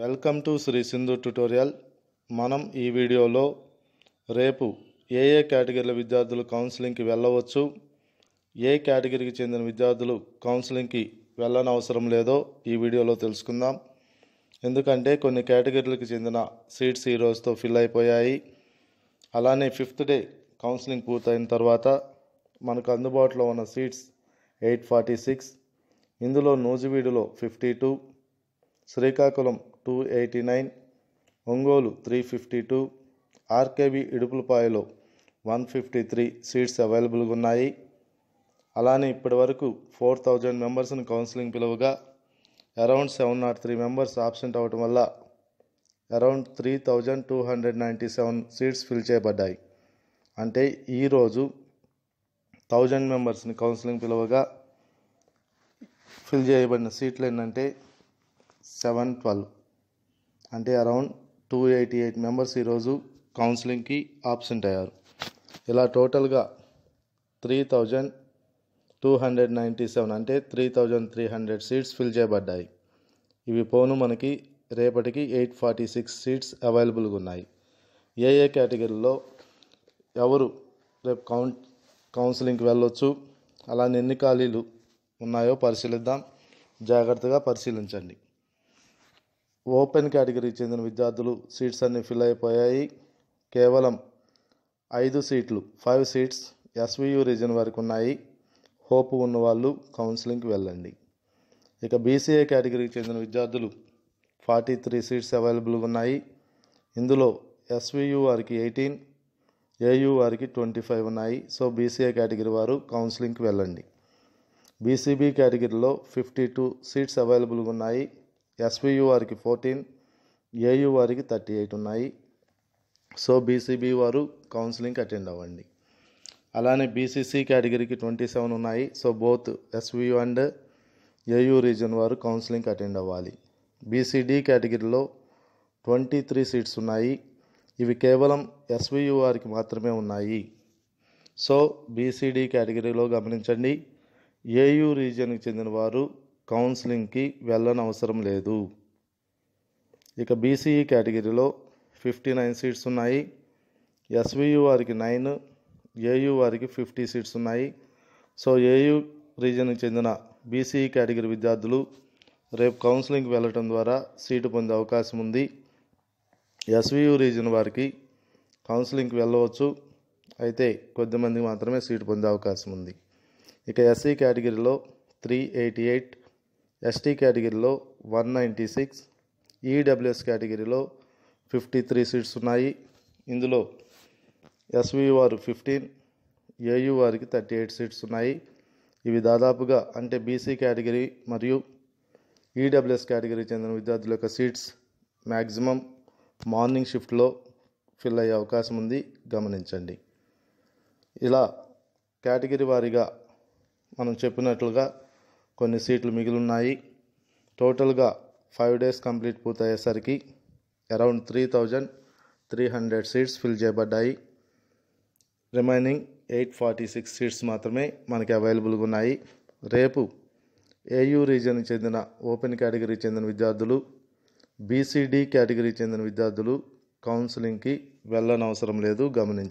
welcome to Shri Sindhu tutorial మనం ఈ వీడియోలో రేపు ఏ ఏ కేటగిరీల విద్యార్థులు కౌన్సిలింగ్కి వెళ్ళవచ్చు ఏ కేటగిరీకి చెందిన విద్యార్థులు కౌన్సిలింగ్కి వెళ్ళని అవసరం లేదో ఈ వీడియోలో తెలుసుకుందాం ఎందుకంటే కొన్ని కేటగిరీలకు చెందిన సీట్స్ ఈ రోజుతో ఫిల్ అయిపోయాయి అలానే ఫిఫ్త్ డే కౌన్సిలింగ్ పూర్తయిన తర్వాత మనకు అందుబాటులో ఉన్న సీట్స్ ఎయిట్ ఫార్టీ సిక్స్ ఇందులో నూజివీడులో fifty two Srikakulam two eighty nine Ongole three fifty two RKB ఇడుపులపాయలో వన్ ఫిఫ్టీ త్రీ సీట్స్ అవైలబుల్గా ఉన్నాయి అలానే ఇప్పటి వరకు ఫోర్ థౌజండ్ మెంబర్స్ని కౌన్సిలింగ్ పిలువగా around seven not three members absent అవ్వటం వల్ల around three thousand two hundred ninety seven seats fill చేయబడ్డాయి అంటే ఈరోజు థౌజండ్ మెంబర్స్ని కౌన్సిలింగ్ పిలువగా ఫిల్ చేయబడిన సీట్లు ఏంటంటే సెవెన్ ట్వెల్వ్ అంటే around two eighty eight members ఈరోజు కౌన్సిలింగ్కి ఆబ్సెంట్ అయ్యారు ఇలా టోటల్గా three thousand two hundred ninety seven అంటే three thousand three hundred seats fill చేయబడ్డాయి ఇవి పోను మనకి రేపటికి ఎయిట్ ఫార్టీ సిక్స్ సీట్స్ అవైలబుల్గా ఉన్నాయి ఏ ఏ కేటగిరీలో ఎవరు రేపు కౌన్ కౌన్సిలింగ్కి వెళ్ళొచ్చు అలానే ఎన్ని ఖాళీలు ఉన్నాయో పరిశీలిద్దాం జాగ్రత్తగా పరిశీలించండి ఓపెన్ కేటగిరీకి చెందిన విద్యార్థులు సీట్స్ అన్నీ ఫిల్ అయిపోయాయి కేవలం ఐదు సీట్లు ఫైవ్ సీట్స్ ఎస్వియు రీజన్ వరకు ఉన్నాయి హోప్ ఉన్నవాళ్ళు కౌన్సిలింగ్కి వెళ్ళండి ఇక బీసీఏ కేటగిరీకి చెందిన విద్యార్థులు ఫార్టీ త్రీ సీట్స్ అవైలబుల్గా ఉన్నాయి ఇందులో ఎస్వియు వారికి ఎయిటీన్ ఏయూ వారికి ట్వంటీ ఫైవ్ ఉన్నాయి సో బీసీఏ కేటగిరీ వారు కౌన్సిలింగ్కి వెళ్ళండి బీసీబీ కేటగిరీలో ఫిఫ్టీ టూ సీట్స్ అవైలబుల్గా ఉన్నాయి వారికి ఫోర్టీన్ వారికి థర్టీ ఎయిట్ ఉన్నాయి సో బీసీబీ వారు కౌన్సిలింగ్కి అటెండ్ అవ్వండి అలానే బీసీసీ కేటగిరీకి ట్వంటీ సెవెన్ ఉన్నాయి so both SVU and AU region వారు కౌన్సిలింగ్కి అటెండ్ అవ్వాలి బీసీడీ కేటగిరీలో ట్వంటీ త్రీ సీట్స్ ఉన్నాయి ఇవి కేవలం వారికి మాత్రమే ఉన్నాయి సో బీసీడీ కేటగిరీలో గమనించండి ఏయు రీజన్కి చెందిన వారు కౌన్సిలింగ్కి వెళ్ళనవసరం లేదు ఇక బీసీఈ కేటగిరీలో ఫిఫ్టీ నైన్ సీట్స్ ఉన్నాయి ఎస్వియు వారికి నైన్ ఏయూ వారికి ఫిఫ్టీ సీట్స్ ఉన్నాయి సో ఏయూ రీజన్కి చెందిన బీసీఈ కేటగిరీ విద్యార్థులు రేపు కౌన్సిలింగ్కి వెళ్ళటం ద్వారా సీటు పొందే అవకాశం ఉంది ఎస్వియు రీజన్ వారికి కౌన్సిలింగ్కి వెళ్ళవచ్చు అయితే కొద్దిమంది మాత్రమే సీటు పొందే అవకాశం ఉంది ఇక ఎస్సీ కేటగిరీలో త్రీ ఎయిటీ ఎయిట్ ఎస్టీ కేటగిరీలో one ninety six EWS e కేటగిరీలో ఫిఫ్టీ త్రీ సీట్స్ ఉన్నాయి ఇందులో ఎస్వీ వారు ఫిఫ్టీన్ ఏయు వారికి థర్టీ ఎయిట్ సీట్స్ ఉన్నాయి ఇవి దాదాపుగా అంటే బీసీ కేటగిరీ మరియు ఈడబ్ల్యూఎస్ e కేటగిరీ చెందిన విద్యార్థుల యొక్క సీట్స్ మ్యాక్సిమం మార్నింగ్ షిఫ్ట్లో ఫిల్ అయ్యే అవకాశం ఉంది గమనించండి ఇలా కేటగిరీ వారీగా మనం చెప్పినట్లుగా కొన్ని సీట్లు మిగిలిన్నాయి టోటల్గా ఫైవ్ డేస్ కంప్లీట్ పూర్తయ్యేసరికి around three thousand three hundred seats fill చేయబడ్డాయి remaining eight forty six seats మాత్రమే మనకి అవైలబుల్గా ఉన్నాయి రేపు ఏయూ రీజన్కి చెందిన ఓపెన్ కేటగిరీకి చెందిన విద్యార్థులు బీసీడీ కేటగిరీకి చెందిన విద్యార్థులు కౌన్సిలింగ్కి వెళ్ళనవసరం లేదు గమనించారు